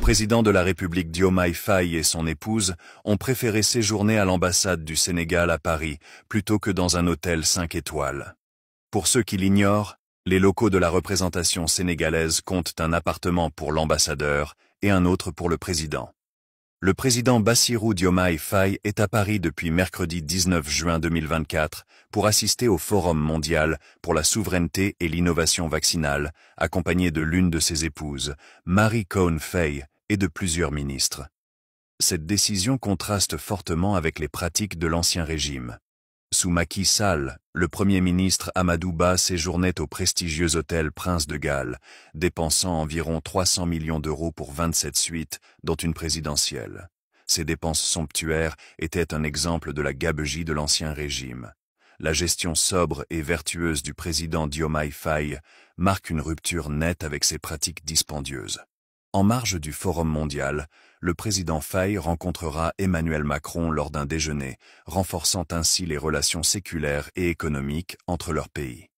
Le président de la République Diomaye Faye et son épouse ont préféré séjourner à l'ambassade du Sénégal à Paris plutôt que dans un hôtel 5 étoiles. Pour ceux qui l'ignorent, les locaux de la représentation sénégalaise comptent un appartement pour l'ambassadeur et un autre pour le président le président Bassirou Diomaye Faye est à Paris depuis mercredi 19 juin 2024 pour assister au Forum mondial pour la souveraineté et l'innovation vaccinale, accompagné de l'une de ses épouses, Marie Cohn Faye, et de plusieurs ministres. Cette décision contraste fortement avec les pratiques de l'ancien régime. Sous Macky Sall, le Premier ministre Amadou Ba séjournait au prestigieux hôtel Prince de Galles, dépensant environ 300 millions d'euros pour 27 suites, dont une présidentielle. Ces dépenses somptuaires étaient un exemple de la gabegie de l'ancien régime. La gestion sobre et vertueuse du président Diomaye Faye marque une rupture nette avec ses pratiques dispendieuses. En marge du Forum mondial, le président Faye rencontrera Emmanuel Macron lors d'un déjeuner, renforçant ainsi les relations séculaires et économiques entre leurs pays.